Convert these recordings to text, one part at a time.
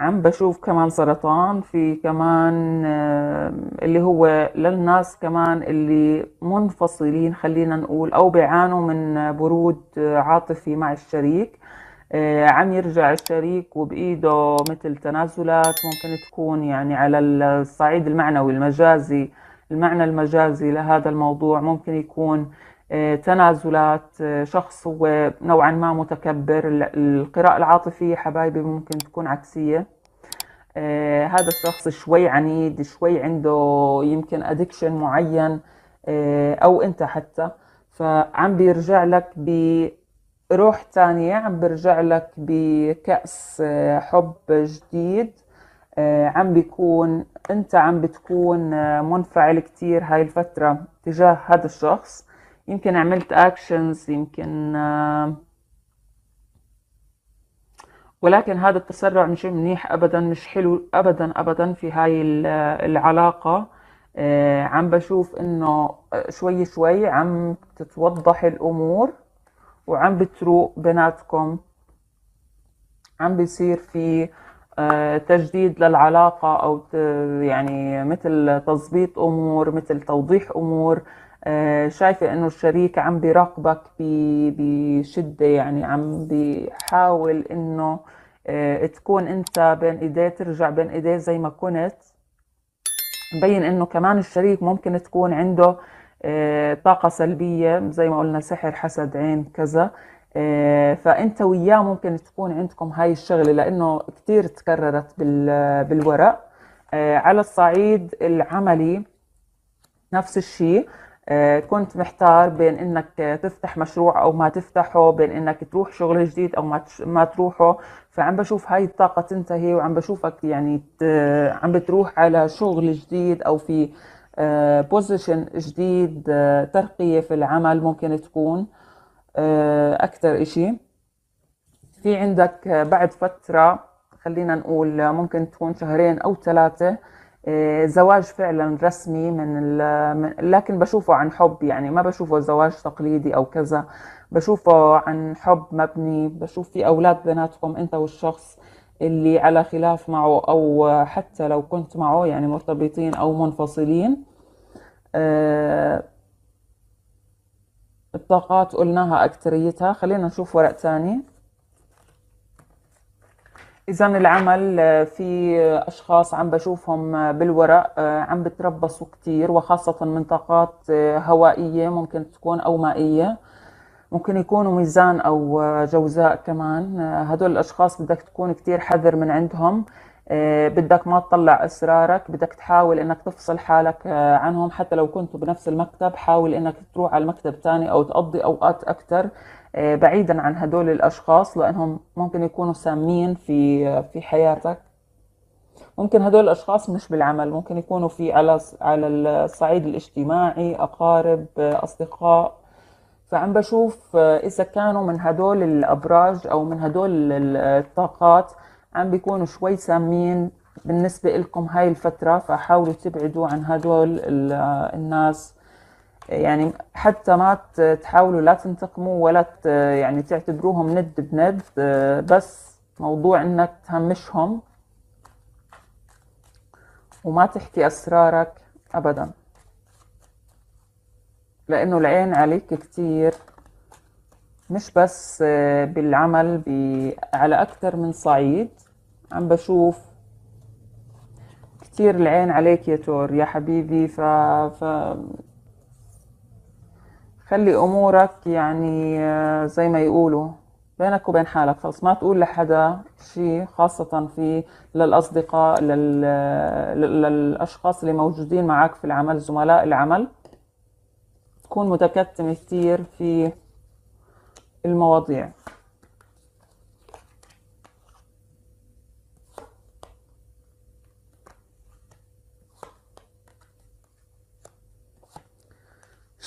عم بشوف كمان سرطان في كمان اللي هو للناس كمان اللي منفصلين خلينا نقول او بيعانوا من برود عاطفي مع الشريك آه، عم يرجع الشريك وبايده مثل تنازلات ممكن تكون يعني على الصعيد المعنوي المجازي المعنى المجازي لهذا الموضوع ممكن يكون تنازلات شخص هو نوعا ما متكبر القراءة العاطفية حبايبي ممكن تكون عكسية آه، هذا الشخص شوي عنيد شوي عنده يمكن أدكشن معين آه، أو أنت حتى فعم بيرجع لك بروح تانية عم بيرجع لك بكأس آه، حب جديد عم بيكون أنت عم بتكون منفعل كتير هاي الفترة تجاه هذا الشخص يمكن عملت اكشنز يمكن آه، ولكن هذا التسرع مش منيح ابدا مش حلو ابدا ابدا في هاي العلاقه آه، عم بشوف انه آه، شوي شوي عم تتوضح الامور وعم بتروق بيناتكم عم بيصير في تجديد للعلاقة أو يعني مثل تظبيط أمور مثل توضيح أمور آه، شايفة انه الشريك عم بيراقبك بشدة يعني عم بيحاول انه آه، تكون انت بين ايديه ترجع بين ايديه زي ما كنت مبين انه كمان الشريك ممكن تكون عنده آه، طاقة سلبية زي ما قلنا سحر حسد عين كذا فانت وياه ممكن تكون عندكم هاي الشغله لانه كثير تكررت بالورق على الصعيد العملي نفس الشيء آه، كنت محتار بين انك تفتح مشروع او ما تفتحه بين انك تروح شغل جديد او ما ما تروحه فعم بشوف هاي الطاقه تنتهي وعم بشوفك يعني عم بتروح على شغل جديد او في بوزيشن آه، جديد آه، ترقيه في العمل ممكن تكون اكثر إشي في عندك بعد فتره خلينا نقول ممكن تكون شهرين او ثلاثه آه، زواج فعلا رسمي من لكن بشوفه عن حب يعني ما بشوفه زواج تقليدي او كذا بشوفه عن حب مبني بشوف في اولاد بناتكم انت والشخص اللي على خلاف معه او حتى لو كنت معه يعني مرتبطين او منفصلين آه، الطاقات قلناها اكتريتها خلينا نشوف ورق تاني اذا العمل آه، في اشخاص عم بشوفهم آه، بالورق آه، عم بتربصوا كثير وخاصه من طاقات هوائيه ممكن تكون او مائيه ممكن يكونوا ميزان او جوزاء كمان هدول الاشخاص بدك تكون كثير حذر من عندهم بدك ما تطلع اسرارك بدك تحاول انك تفصل حالك عنهم حتى لو كنتوا بنفس المكتب حاول انك تروح على المكتب ثاني او تقضي اوقات اكثر آه، بعيدا عن هدول الاشخاص لانهم ممكن يكونوا سامين في في حياتك ممكن هدول الاشخاص مش بالعمل ممكن يكونوا في على على الصعيد الاجتماعي اقارب اصدقاء فعم بشوف آه، اذا كانوا من هدول الابراج او من هدول الطاقات عم بيكونوا شوي سامين بالنسبة لكم هاي الفترة فحاولوا تبعدوا عن هدول آه، الناس يعني حتى ما تحاولوا لا تنتقموا ولا يعني تعتبروهم ند بند آه، بس موضوع انك تهمشهم وما تحكي اسرارك ابدا لانه العين عليك كتير مش بس آه، بالعمل على اكثر من صعيد عم بشوف كتير العين عليك يا تور يا حبيبي ف, ف... خلي امورك يعني آه، زي ما يقولوا بينك وبين حالك خلص ما تقول لحدا شيء خاصة في للأصدقاء لل... آه، للأشخاص اللي موجودين معك في العمل زملاء العمل تكون متكتم كتير في المواضيع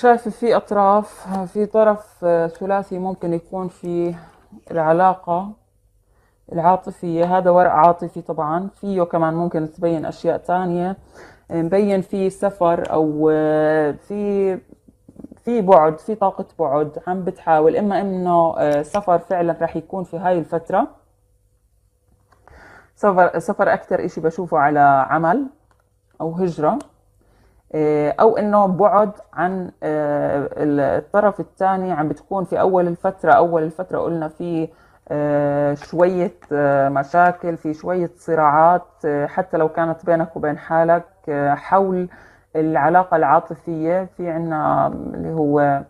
شايفة في أطراف في طرف آه، ثلاثي ممكن يكون في العلاقة العاطفية هذا ورق عاطفي طبعا فيه كمان ممكن تبين أشياء تانية آه، مبين فيه سفر أو آه، في في بعد في طاقة بعد عم بتحاول إما إنه سفر فعلا رح يكون في هاي الفترة سفر سفر أكتر إشي بشوفه على عمل أو هجرة آه، او انه بعد عن آه، الطرف الثاني عم بتكون في اول الفتره اول الفتره قلنا في آه، شويه مشاكل في شويه صراعات حتى لو كانت بينك وبين حالك حول العلاقه العاطفيه في عنا اللي هو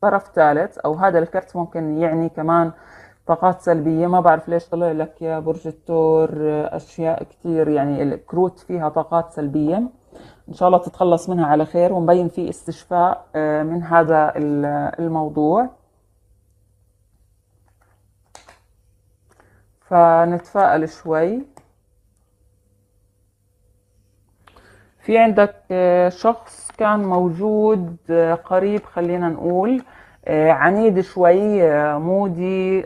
طرف ثالث او هذا الكرت ممكن يعني كمان طاقات سلبية ما بعرف ليش طلع لك يا برج التور أشياء كتير يعني الكروت فيها طاقات سلبية ان شاء الله تتخلص منها على خير ومبين في استشفاء آه، من هذا الموضوع فنتفائل شوي في عندك آه، شخص كان موجود آه، قريب خلينا نقول عنيد شوي مودي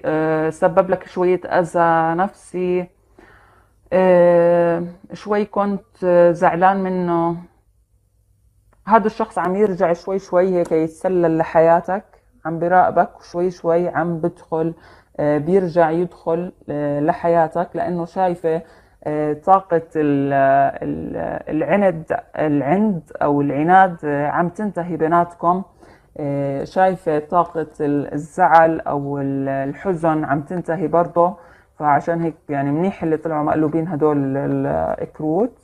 سبب لك شوية أذى نفسي آه، شوي كنت آه، زعلان منه هذا الشخص عم يرجع شوي شوي هيك يتسلل لحياتك عم براقبك وشوي شوي عم بدخل آه، بيرجع يدخل لحياتك لانه شايفه طاقة العند العند أو العناد عم تنتهي بيناتكم شايفة طاقة الزعل أو الحزن عم تنتهي برضه فعشان هيك يعني منيح اللي طلعوا مقلوبين هدول الكروت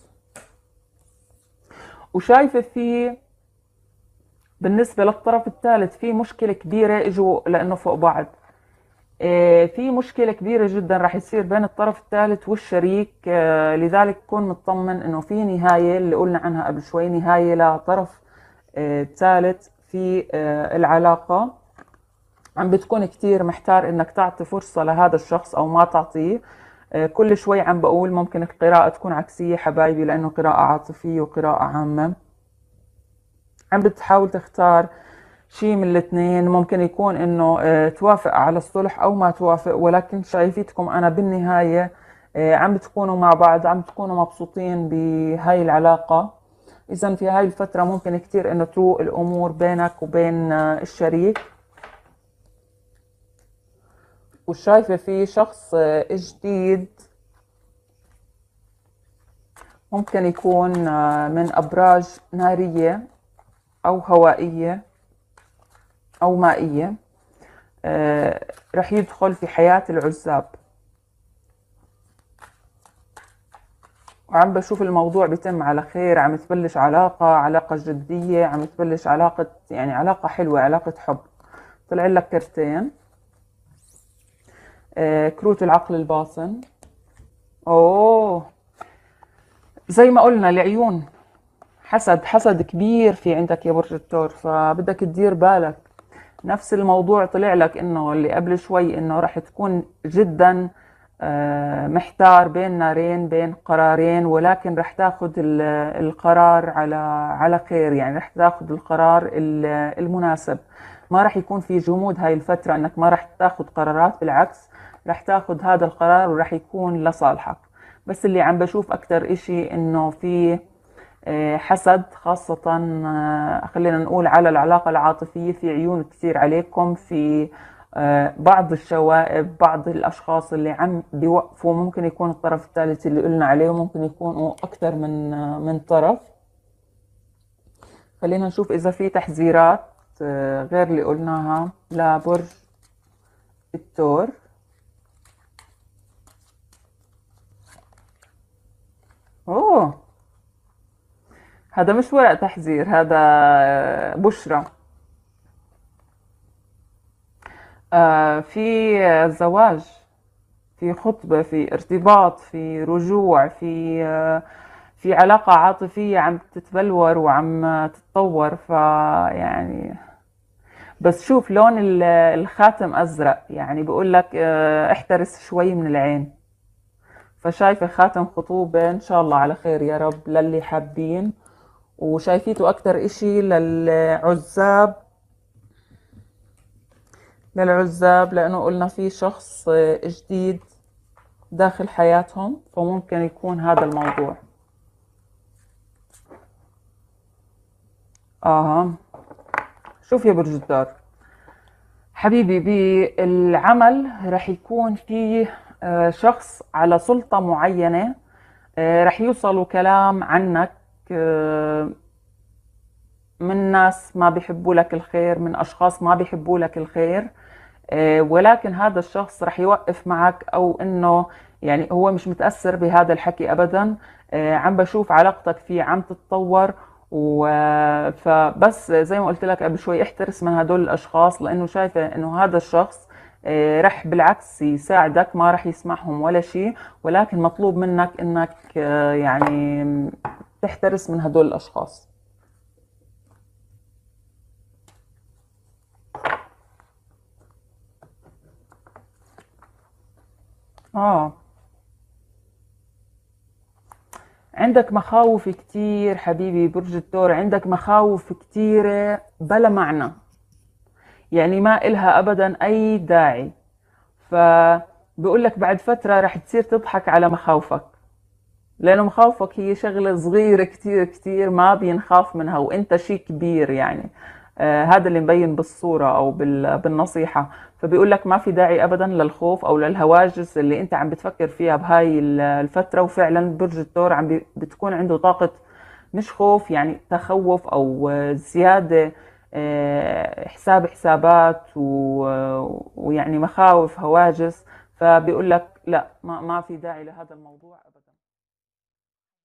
وشايفه في بالنسبه للطرف الثالث في مشكله كبيره اجوا لانه فوق بعض آه، في مشكله كبيره جدا راح يصير بين الطرف الثالث والشريك آه، لذلك كون مطمن انه في نهايه اللي قلنا عنها قبل شوي نهايه لطرف آه، ثالث في العلاقه عم بتكون كتير محتار انك تعطي فرصه لهذا الشخص او ما تعطيه آه، كل شوي عم بقول ممكن القراءة تكون عكسية حبايبي لأنه قراءة عاطفية وقراءة عامة عم بتحاول تختار شيء من الاثنين ممكن يكون انه آه، توافق على الصلح او ما توافق ولكن شايفتكم انا بالنهاية آه، عم بتكونوا مع بعض عم بتكونوا مبسوطين بهاي العلاقة اذا في هاي الفترة ممكن كتير انه تروق الامور بينك وبين الشريك وشايفة فيه شخص آه، جديد ممكن يكون آه، من أبراج نارية أو هوائية أو مائية آه، رح يدخل في حياة العزاب وعم بشوف الموضوع بيتم على خير عم تبلش علاقة علاقة جدية عم تبلش علاقة يعني علاقة حلوة علاقة حب طلع لك كرتين آه، كروت العقل الباطن اوه زي ما قلنا العيون حسد حسد كبير في عندك يا برج الثور فبدك تدير بالك نفس الموضوع طلع لك انه اللي قبل شوي انه راح تكون جدا آه، محتار بين نارين بين قرارين ولكن راح تاخذ القرار على على خير يعني راح تاخذ القرار المناسب ما راح يكون في جمود هاي الفترة انك ما راح تاخذ قرارات بالعكس راح تاخذ هذا القرار وراح يكون لصالحك بس اللي عم بشوف اكثر اشي انه في آه، حسد خاصة آه، خلينا نقول على العلاقة العاطفية في عيون كثير عليكم في آه، بعض الشوائب بعض الأشخاص اللي عم بيوقفوا ممكن يكون الطرف الثالث اللي قلنا عليه وممكن يكونوا أكثر من من طرف خلينا نشوف إذا في تحذيرات آه، غير اللي قلناها لبرج الثور اوه هذا مش ورق تحذير هذا آه، بشرة آه في زواج في خطبة في ارتباط في رجوع في آه في علاقة عاطفية عم تتبلور وعم تتطور فيعني بس شوف لون الخاتم أزرق يعني بقول لك آه، احترس شوي من العين فشايفة خاتم خطوبة إن شاء الله على خير يا رب للي حابين وشايفيته أكتر إشي للعزاب للعزاب لأنه قلنا في شخص آه، جديد داخل حياتهم فممكن يكون هذا الموضوع اها شوف يا برج الدار حبيبي بالعمل رح يكون في آه، شخص على سلطة معينة آه، رح يوصلوا كلام عنك آه، من ناس ما بيحبوا لك الخير من أشخاص ما بيحبوا لك الخير ولكن هذا الشخص رح يوقف معك أو أنه يعني هو مش متأثر بهذا الحكي أبدا عم بشوف علاقتك فيه عم تتطور و آه، فبس زي ما قلت لك قبل شوي احترس من هدول الاشخاص لانه شايفه انه هذا الشخص آه، رح بالعكس يساعدك ما رح يسمعهم ولا شيء ولكن مطلوب منك انك آه، يعني تحترس من هدول الاشخاص اه عندك مخاوف كتير حبيبي برج الثور عندك مخاوف كتيرة بلا معنى يعني ما إلها أبدا أي داعي فبقول لك بعد فترة رح تصير تضحك على مخاوفك لأنه مخاوفك هي شغلة صغيرة كتير كتير ما بينخاف منها وإنت شيء كبير يعني آه، هذا اللي مبين بالصورة أو بالنصيحة فبيقول لك ما في داعي أبدا للخوف أو للهواجس اللي أنت عم بتفكر فيها بهاي الفترة وفعلا برج الثور عم بتكون عنده طاقة مش خوف يعني تخوف أو زيادة آه، حساب حسابات ويعني مخاوف هواجس فبيقول لك لا ما, ما في داعي لهذا الموضوع أبدا